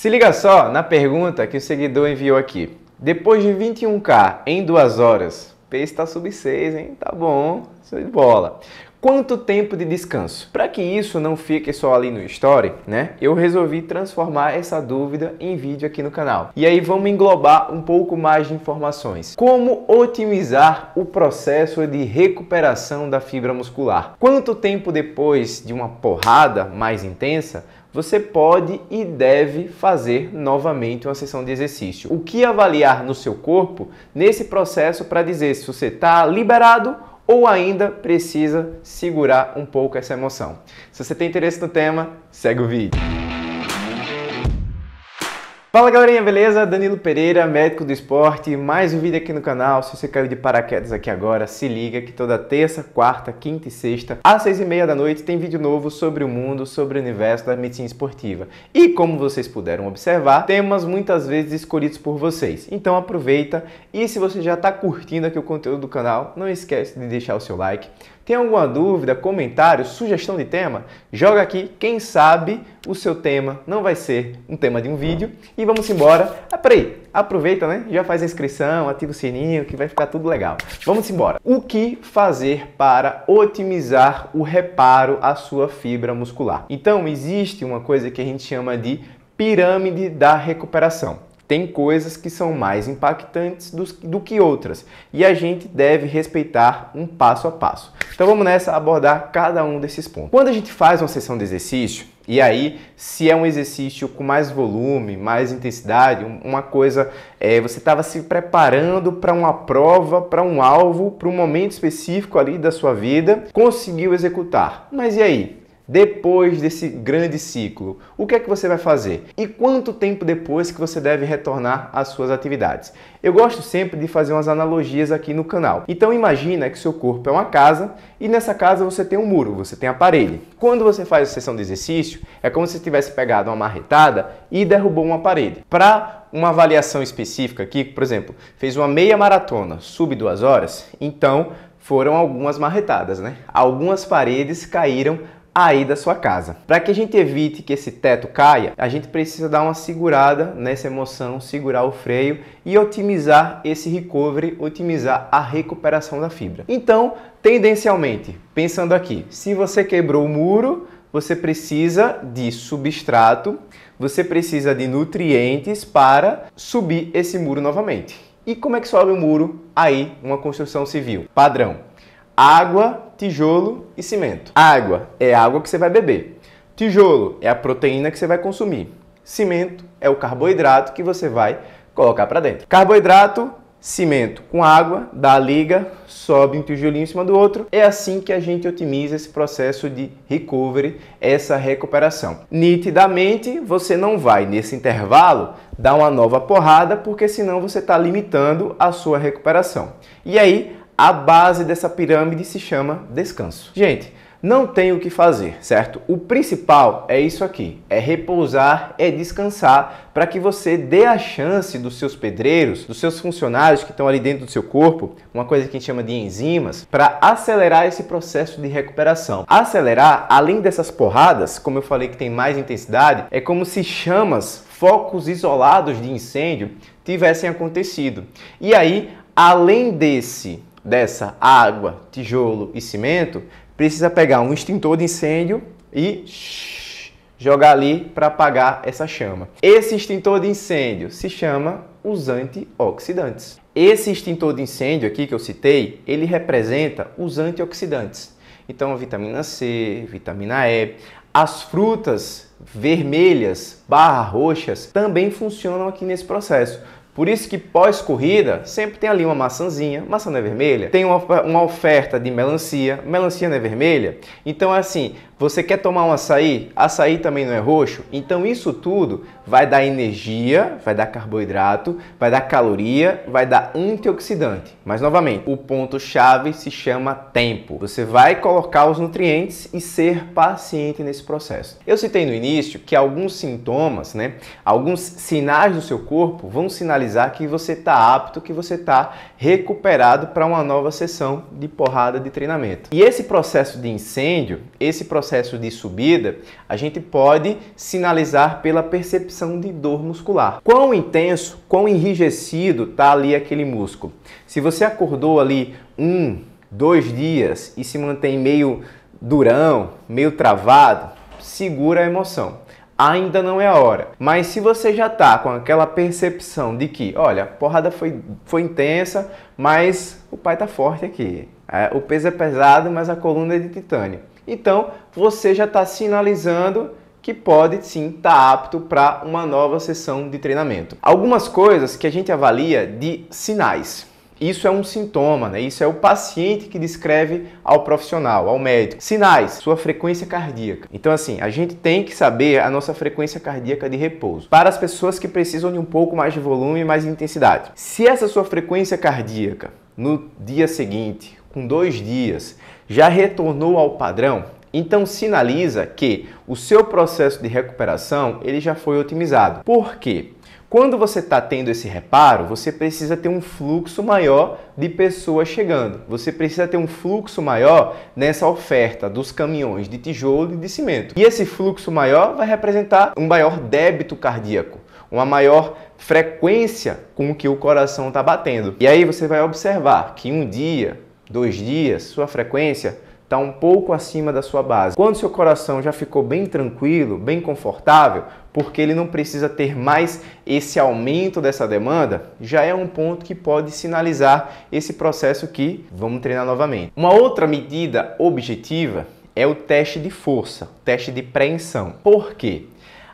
Se liga só na pergunta que o seguidor enviou aqui. Depois de 21k em duas horas, P está sub 6, hein? Tá bom, show de bola. Quanto tempo de descanso? Para que isso não fique só ali no story, né? Eu resolvi transformar essa dúvida em vídeo aqui no canal. E aí vamos englobar um pouco mais de informações. Como otimizar o processo de recuperação da fibra muscular? Quanto tempo depois de uma porrada mais intensa você pode e deve fazer novamente uma sessão de exercício. O que avaliar no seu corpo nesse processo para dizer se você está liberado ou ainda precisa segurar um pouco essa emoção. Se você tem interesse no tema, segue o vídeo. Fala galerinha, beleza? Danilo Pereira, médico do esporte, mais um vídeo aqui no canal. Se você caiu de paraquedas aqui agora, se liga que toda terça, quarta, quinta e sexta, às seis e meia da noite, tem vídeo novo sobre o mundo, sobre o universo da medicina esportiva. E como vocês puderam observar, temas muitas vezes escolhidos por vocês. Então aproveita e se você já está curtindo aqui o conteúdo do canal, não esquece de deixar o seu like tem alguma dúvida, comentário, sugestão de tema? Joga aqui, quem sabe o seu tema não vai ser um tema de um vídeo. E vamos embora. Ah, peraí, aproveita, né? Já faz a inscrição, ativa o sininho que vai ficar tudo legal. Vamos embora. O que fazer para otimizar o reparo à sua fibra muscular? Então, existe uma coisa que a gente chama de pirâmide da recuperação. Tem coisas que são mais impactantes do, do que outras e a gente deve respeitar um passo a passo. Então vamos nessa abordar cada um desses pontos. Quando a gente faz uma sessão de exercício, e aí, se é um exercício com mais volume, mais intensidade, uma coisa, é, você estava se preparando para uma prova, para um alvo, para um momento específico ali da sua vida, conseguiu executar. Mas e aí? depois desse grande ciclo? O que é que você vai fazer? E quanto tempo depois que você deve retornar às suas atividades? Eu gosto sempre de fazer umas analogias aqui no canal. Então imagina que seu corpo é uma casa e nessa casa você tem um muro, você tem a parede. Quando você faz a sessão de exercício, é como se tivesse pegado uma marretada e derrubou uma parede. Para uma avaliação específica aqui, por exemplo, fez uma meia maratona, sub duas horas, então foram algumas marretadas, né? Algumas paredes caíram aí da sua casa. Para que a gente evite que esse teto caia, a gente precisa dar uma segurada nessa emoção, segurar o freio e otimizar esse recovery, otimizar a recuperação da fibra. Então, tendencialmente, pensando aqui, se você quebrou o muro, você precisa de substrato, você precisa de nutrientes para subir esse muro novamente. E como é que sobe o muro? Aí, uma construção civil. Padrão, água, tijolo e cimento. Água é a água que você vai beber. Tijolo é a proteína que você vai consumir. Cimento é o carboidrato que você vai colocar para dentro. Carboidrato, cimento com água, dá a liga, sobe um tijolinho em cima do outro. É assim que a gente otimiza esse processo de recovery, essa recuperação. Nitidamente, você não vai nesse intervalo dar uma nova porrada, porque senão você está limitando a sua recuperação. E aí, a base dessa pirâmide se chama descanso. Gente, não tem o que fazer, certo? O principal é isso aqui: é repousar, é descansar, para que você dê a chance dos seus pedreiros, dos seus funcionários que estão ali dentro do seu corpo, uma coisa que a gente chama de enzimas, para acelerar esse processo de recuperação. Acelerar, além dessas porradas, como eu falei que tem mais intensidade, é como se chamas, focos isolados de incêndio tivessem acontecido. E aí, além desse dessa água, tijolo e cimento, precisa pegar um extintor de incêndio e jogar ali para apagar essa chama. Esse extintor de incêndio se chama os antioxidantes. Esse extintor de incêndio aqui que eu citei, ele representa os antioxidantes. Então, a vitamina C, vitamina E, as frutas vermelhas barra roxas também funcionam aqui nesse processo. Por isso que pós-corrida sempre tem ali uma maçãzinha, maçã não é vermelha, tem uma, uma oferta de melancia, melancia não é vermelha. Então, é assim, você quer tomar um açaí? Açaí também não é roxo? Então isso tudo vai dar energia, vai dar carboidrato, vai dar caloria, vai dar antioxidante. Mas novamente, o ponto chave se chama tempo. Você vai colocar os nutrientes e ser paciente nesse processo. Eu citei no início que alguns sintomas, né, alguns sinais do seu corpo vão sinalizar que você está apto, que você está recuperado para uma nova sessão de porrada de treinamento. E esse processo de incêndio, esse processo processo de subida, a gente pode sinalizar pela percepção de dor muscular. Quão intenso, quão enrijecido está ali aquele músculo. Se você acordou ali um, dois dias e se mantém meio durão, meio travado, segura a emoção. Ainda não é a hora. Mas se você já está com aquela percepção de que, olha, a porrada foi, foi intensa, mas o pai tá forte aqui. É, o peso é pesado, mas a coluna é de titânio então você já está sinalizando que pode sim estar tá apto para uma nova sessão de treinamento. Algumas coisas que a gente avalia de sinais. Isso é um sintoma, né? Isso é o paciente que descreve ao profissional, ao médico. Sinais, sua frequência cardíaca. Então, assim, a gente tem que saber a nossa frequência cardíaca de repouso para as pessoas que precisam de um pouco mais de volume e mais intensidade. Se essa sua frequência cardíaca no dia seguinte, com dois dias, já retornou ao padrão, então sinaliza que o seu processo de recuperação ele já foi otimizado. Por quê? Quando você está tendo esse reparo, você precisa ter um fluxo maior de pessoas chegando. Você precisa ter um fluxo maior nessa oferta dos caminhões de tijolo e de cimento. E esse fluxo maior vai representar um maior débito cardíaco, uma maior frequência com que o coração está batendo. E aí você vai observar que um dia dois dias, sua frequência está um pouco acima da sua base. Quando seu coração já ficou bem tranquilo, bem confortável, porque ele não precisa ter mais esse aumento dessa demanda, já é um ponto que pode sinalizar esse processo que vamos treinar novamente. Uma outra medida objetiva é o teste de força, teste de preensão. Por quê?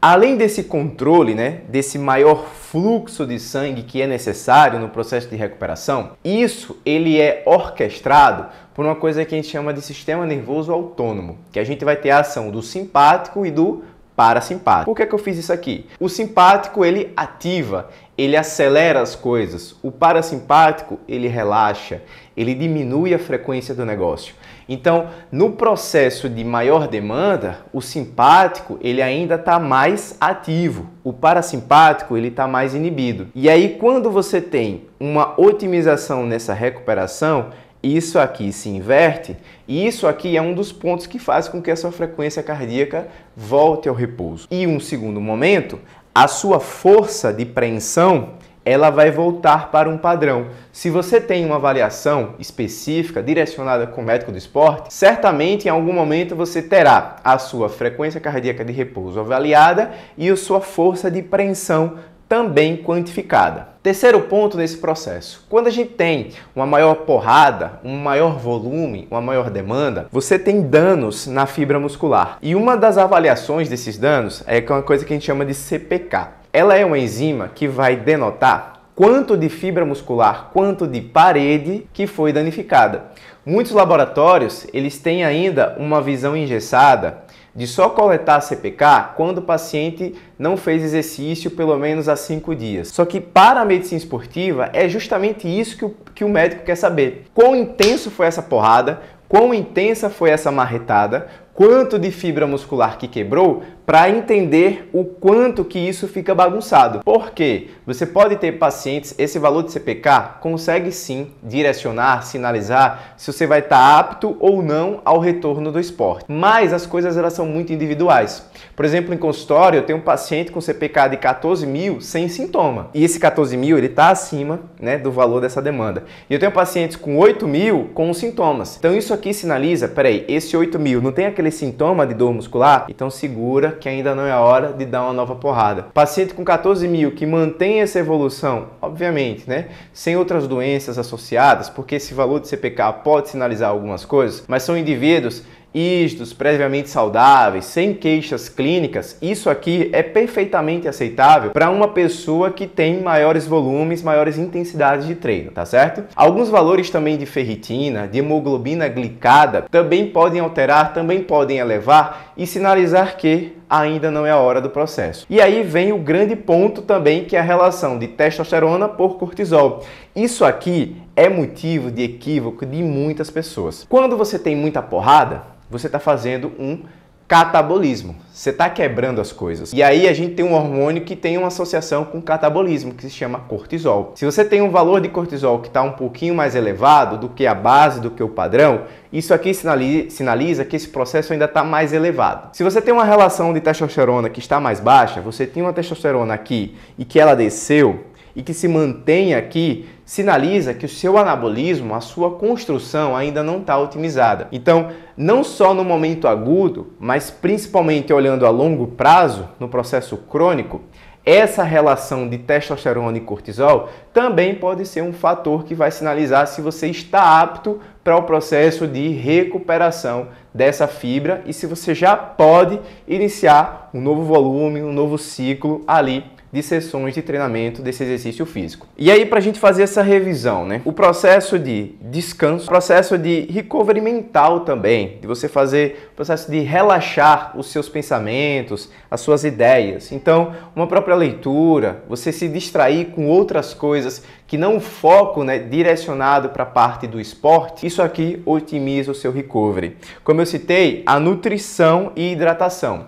Além desse controle, né, desse maior fluxo de sangue que é necessário no processo de recuperação, isso ele é orquestrado por uma coisa que a gente chama de sistema nervoso autônomo, que a gente vai ter a ação do simpático e do parasimpático. Por que, é que eu fiz isso aqui? O simpático ele ativa, ele acelera as coisas. O parasimpático ele relaxa, ele diminui a frequência do negócio. Então, no processo de maior demanda, o simpático ele ainda está mais ativo, o parasimpático ele está mais inibido. E aí, quando você tem uma otimização nessa recuperação, isso aqui se inverte, e isso aqui é um dos pontos que faz com que a sua frequência cardíaca volte ao repouso. E um segundo momento, a sua força de preensão ela vai voltar para um padrão. Se você tem uma avaliação específica direcionada com o médico do esporte, certamente em algum momento você terá a sua frequência cardíaca de repouso avaliada e a sua força de preensão também quantificada. Terceiro ponto nesse processo: quando a gente tem uma maior porrada, um maior volume, uma maior demanda, você tem danos na fibra muscular. E uma das avaliações desses danos é uma coisa que a gente chama de CPK. Ela é uma enzima que vai denotar quanto de fibra muscular, quanto de parede que foi danificada. Muitos laboratórios, eles têm ainda uma visão engessada de só coletar a CPK quando o paciente não fez exercício pelo menos há cinco dias. Só que para a medicina esportiva é justamente isso que o, que o médico quer saber. Quão intenso foi essa porrada? Quão intensa foi essa marretada? quanto de fibra muscular que quebrou para entender o quanto que isso fica bagunçado. Porque você pode ter pacientes, esse valor de CPK consegue sim direcionar, sinalizar se você vai estar tá apto ou não ao retorno do esporte. Mas as coisas elas são muito individuais. Por exemplo, em consultório eu tenho um paciente com CPK de 14 mil sem sintoma. E esse 14 mil ele está acima né, do valor dessa demanda. E eu tenho pacientes com 8 mil com sintomas. Então isso aqui sinaliza, peraí, esse 8 mil não tem aquele aquele sintoma de dor muscular, então segura que ainda não é a hora de dar uma nova porrada. Paciente com 14 mil que mantém essa evolução, obviamente, né? Sem outras doenças associadas, porque esse valor de CPK pode sinalizar algumas coisas, mas são indivíduos istos, previamente saudáveis, sem queixas clínicas, isso aqui é perfeitamente aceitável para uma pessoa que tem maiores volumes, maiores intensidades de treino, tá certo? Alguns valores também de ferritina, de hemoglobina glicada, também podem alterar, também podem elevar e sinalizar que ainda não é a hora do processo. E aí vem o grande ponto também, que é a relação de testosterona por cortisol. Isso aqui é motivo de equívoco de muitas pessoas. Quando você tem muita porrada, você está fazendo um catabolismo. Você está quebrando as coisas. E aí a gente tem um hormônio que tem uma associação com catabolismo, que se chama cortisol. Se você tem um valor de cortisol que está um pouquinho mais elevado do que a base, do que o padrão, isso aqui sinaliza, sinaliza que esse processo ainda está mais elevado. Se você tem uma relação de testosterona que está mais baixa, você tem uma testosterona aqui e que ela desceu e que se mantém aqui, sinaliza que o seu anabolismo, a sua construção ainda não está otimizada. Então, não só no momento agudo, mas principalmente olhando a longo prazo, no processo crônico, essa relação de testosterona e cortisol também pode ser um fator que vai sinalizar se você está apto para o processo de recuperação dessa fibra e se você já pode iniciar um novo volume, um novo ciclo ali de sessões de treinamento desse exercício físico. E aí, para a gente fazer essa revisão, né? O processo de descanso, processo de recovery mental também, de você fazer processo de relaxar os seus pensamentos, as suas ideias. Então, uma própria leitura, você se distrair com outras coisas que não o foco né, direcionado para a parte do esporte, isso aqui otimiza o seu recovery. Como eu citei, a nutrição e hidratação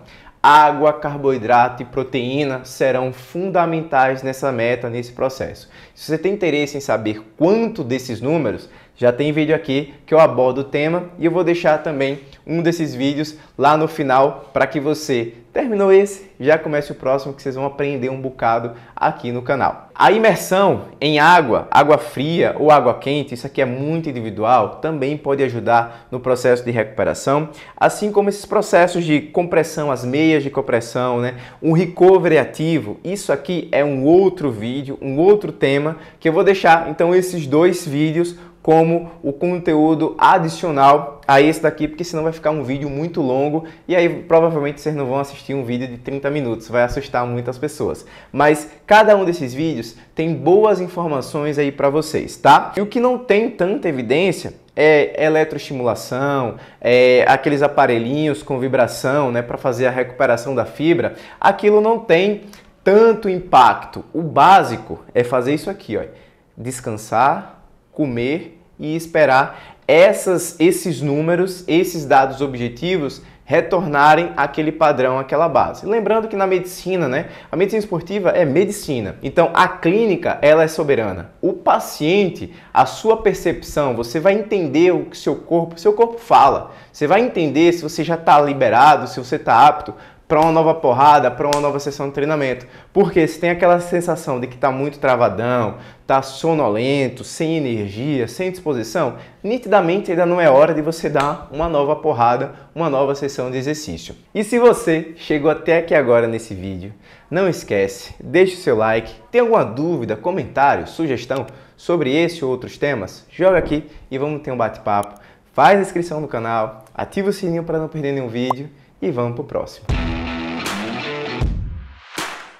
água, carboidrato e proteína serão fundamentais nessa meta, nesse processo. Se você tem interesse em saber quanto desses números, já tem vídeo aqui que eu abordo o tema e eu vou deixar também um desses vídeos lá no final para que você terminou esse, já comece o próximo que vocês vão aprender um bocado aqui no canal. A imersão em água, água fria ou água quente, isso aqui é muito individual, também pode ajudar no processo de recuperação, assim como esses processos de compressão, as meias de compressão, né? Um recovery ativo, isso aqui é um outro vídeo, um outro tema que eu vou deixar então esses dois vídeos como o conteúdo adicional a esse daqui, porque senão vai ficar um vídeo muito longo e aí provavelmente vocês não vão assistir um vídeo de 30 minutos, vai assustar muitas pessoas. Mas cada um desses vídeos tem boas informações aí para vocês, tá? E o que não tem tanta evidência é eletroestimulação, é aqueles aparelhinhos com vibração, né, para fazer a recuperação da fibra, aquilo não tem tanto impacto. O básico é fazer isso aqui, ó. Descansar, comer e esperar essas, esses números, esses dados objetivos retornarem aquele padrão, aquela base. Lembrando que na medicina, né, a medicina esportiva é medicina. Então a clínica, ela é soberana. O paciente, a sua percepção, você vai entender o que seu corpo, seu corpo fala. Você vai entender se você já está liberado, se você está apto para uma nova porrada, para uma nova sessão de treinamento. Porque se tem aquela sensação de que está muito travadão, está sonolento, sem energia, sem disposição, nitidamente ainda não é hora de você dar uma nova porrada, uma nova sessão de exercício. E se você chegou até aqui agora nesse vídeo, não esquece, deixe o seu like. Tem alguma dúvida, comentário, sugestão sobre esse ou outros temas? Joga aqui e vamos ter um bate-papo. Faz a inscrição no canal, ativa o sininho para não perder nenhum vídeo e vamos pro próximo.